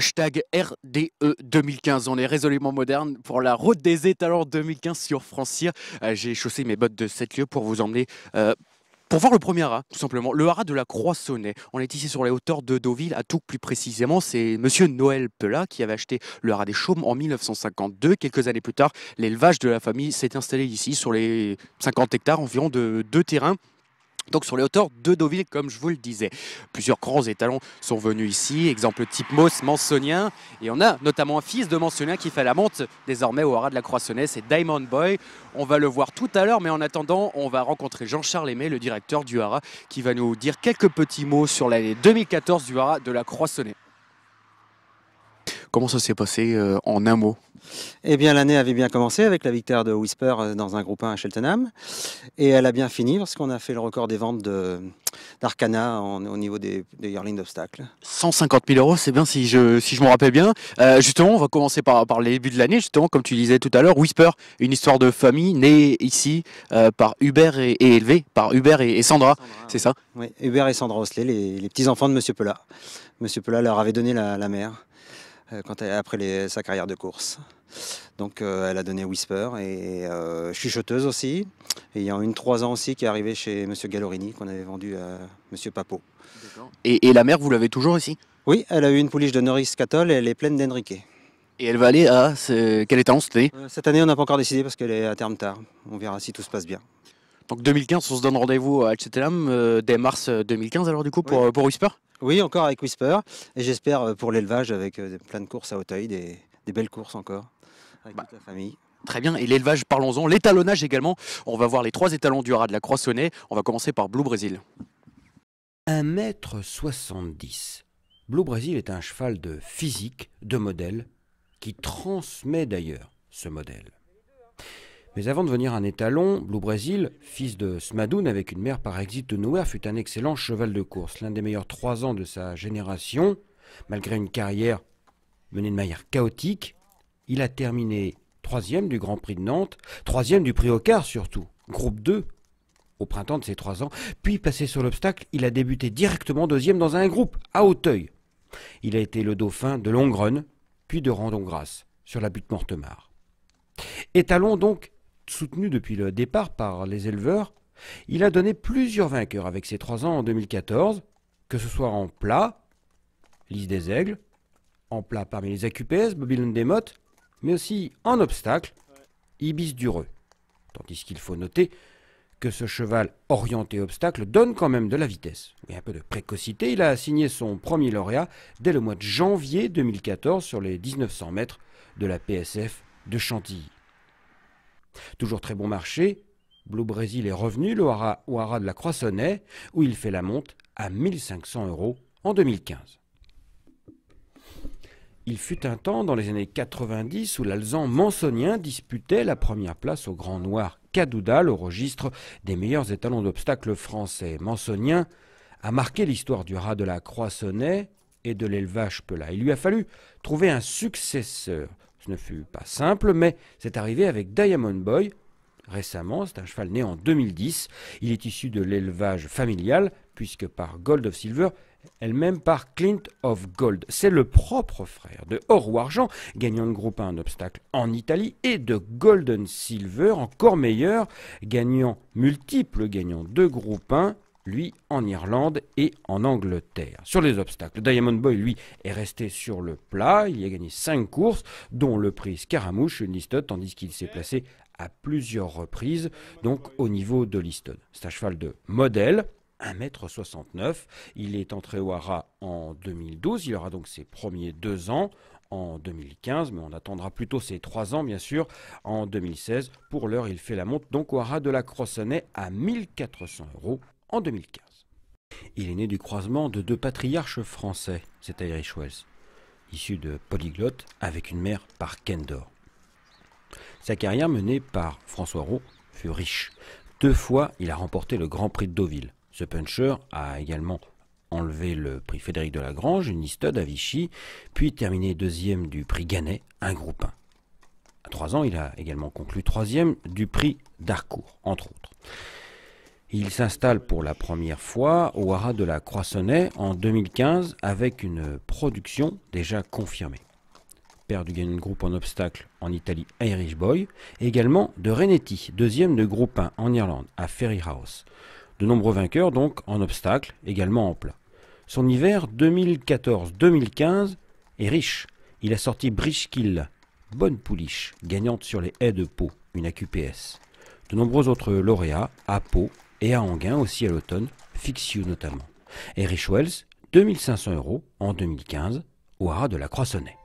Hashtag RDE e 2015. On est résolument moderne pour la route des étalons 2015 sur Francière euh, J'ai chaussé mes bottes de 7 lieux pour vous emmener. Euh, pour voir le premier haras, tout simplement, le haras de la croix On est ici sur les hauteurs de Deauville, à tout plus précisément. C'est monsieur Noël Pelat qui avait acheté le haras des Chaumes en 1952. Quelques années plus tard, l'élevage de la famille s'est installé ici, sur les 50 hectares environ de deux terrains donc sur les hauteurs de Deauville, comme je vous le disais. Plusieurs grands étalons sont venus ici, exemple type Moss, Mansonien, et on a notamment un fils de Mansonien qui fait la monte désormais au haras de la Croissonnais, c'est Diamond Boy. On va le voir tout à l'heure, mais en attendant, on va rencontrer Jean-Charles Aimé, le directeur du haras, qui va nous dire quelques petits mots sur l'année 2014 du haras de la Croissonnais. Comment ça s'est passé euh, en un mot Eh bien, l'année avait bien commencé avec la victoire de Whisper euh, dans un groupe 1 à Cheltenham. Et elle a bien fini parce qu'on a fait le record des ventes d'Arcana au niveau des, des yearlings d'obstacles. 150 000 euros, c'est bien si je, si je me rappelle bien. Euh, justement, on va commencer par, par les débuts de l'année. Justement, comme tu disais tout à l'heure, Whisper, une histoire de famille née ici par Hubert et, élevée par Hubert et, Sandra, c'est ça Oui, Hubert et Sandra Osley, les, les petits-enfants de Monsieur Pelat. Monsieur Pelat leur avait donné la mère. Euh, quand après sa carrière de course. Donc euh, elle a donné Whisper et euh, chuchoteuse aussi. Et il y en a une trois ans aussi qui est arrivée chez Monsieur Gallorini qu'on avait vendu à Monsieur Papo. Et, la mère, vous l'avez toujours ici Oui, elle a eu une pouliche de Norris Catol et elle est pleine d'Enrique. Et elle va aller à ce... quelle étance cette année Cette année, on n'a pas encore décidé parce qu'elle est à terme tard. On verra si tout se passe bien. Donc 2015, on se donne rendez-vous à Cheltenham dès mars 2015 alors du coup pour, pour Whisper oui, encore avec Whisper. Et j'espère euh, pour l'élevage avec euh, plein de courses à Hauteuil, des, belles courses encore, avec bah, toute la famille. Très bien, et l'élevage, parlons-en. L'étalonnage également. On va voir les trois étalons du rat de la Croissonnée. On va commencer par Blue Brésil. 1m70. Blue Brésil est un cheval de physique, de modèle, qui transmet d'ailleurs ce modèle. Mais avant de venir un étalon, Blue Brésil, fils de Smadoun avec une mère par exit de nowhere, fut un excellent cheval de course, l'un des meilleurs trois ans de sa génération. Malgré une carrière menée de manière chaotique, il a terminé troisième du Grand Prix de Nantes, troisième du Prix au surtout, groupe 2 au printemps de ses trois ans, puis passé sur l'obstacle, il a débuté directement deuxième dans un groupe, à Hauteuil. Il a été le dauphin de Longrun, puis de randon sur la butte Mortemar. Étalon donc soutenu depuis le départ par les éleveurs, il a donné plusieurs vainqueurs avec ses trois ans en 2014, que ce soit en plat, liste des aigles, en plat parmi les AQPS, Babylone des Mottes, mais aussi en obstacle, Ibis Dureux. Tandis qu'il faut noter que ce cheval orienté obstacle donne quand même de la vitesse et un peu de précocité. Il a signé son premier lauréat dès le mois de janvier 2014 sur les 1900 mètres de la PSF de Chantilly. Toujours très bon marché, Blue Brésil est revenu le au hara de la Croissonnais, où il fait la monte à 1500 euros en 2015. Il fut un temps dans les années 90 où l'Alzan mansonien disputait la première place au Grand Noir Cadoudal au registre des meilleurs étalons d'obstacles français. Mansonien a marqué l'histoire du rat de la Croissonnais et de l'élevage pelat. Il lui a fallu trouver un successeur ce ne fut pas simple, mais c'est arrivé avec Diamond Boy. Récemment, c'est un cheval né en 2010. Il est issu de l'élevage familial, puisque par Gold of Silver, elle-même par Clint of Gold. C'est le propre frère de Or Argent, gagnant de groupe 1 obstacle en Italie, et de Golden Silver, encore meilleur, gagnant multiple, gagnant deux groupes 1 lui, en Irlande et en Angleterre. Sur les obstacles, Diamond Boy, lui, est resté sur le plat. Il y a gagné 5 courses, dont le prix Scaramouche, une listot, tandis qu'il s'est placé à plusieurs reprises, donc au niveau de Liston. C'est un cheval de modèle, 1m69. Il est entré au Hara en 2012. Il aura donc ses premiers deux ans en 2015, mais on attendra plutôt ses trois ans, bien sûr, en 2016. Pour l'heure, il fait la monte donc au Hara de la Crossanet à 1400 euros en 2015. Il est né du croisement de deux patriarches français, c'est Irish Wells, issu de polyglotte avec une mère par Kendor. Sa carrière menée par François Roux fut riche. Deux fois, il a remporté le Grand Prix de Deauville. Ce puncher a également enlevé le prix Frédéric de Lagrange, une Istud à Vichy, puis terminé deuxième du prix Gannet, un groupe 1. À trois ans, il a également conclu troisième du prix d'Arcourt, entre autres. Il s'installe pour la première fois au Haras de la Croissonnay en 2015 avec une production déjà confirmée. Père du Gain groupe en obstacle en Italie, Irish Boy, et également de Renetti, deuxième de groupe 1 en Irlande, à Ferry House. De nombreux vainqueurs donc en obstacle, également en plat. Son hiver 2014-2015 est riche. Il a sorti Brichkill, bonne pouliche, gagnante sur les haies de Pau, une AQPS. De nombreux autres lauréats à Pau, et à Anguin aussi à l'automne, You notamment. Et Rich Wells, 2500 euros en 2015 au hara de la Croissonnais.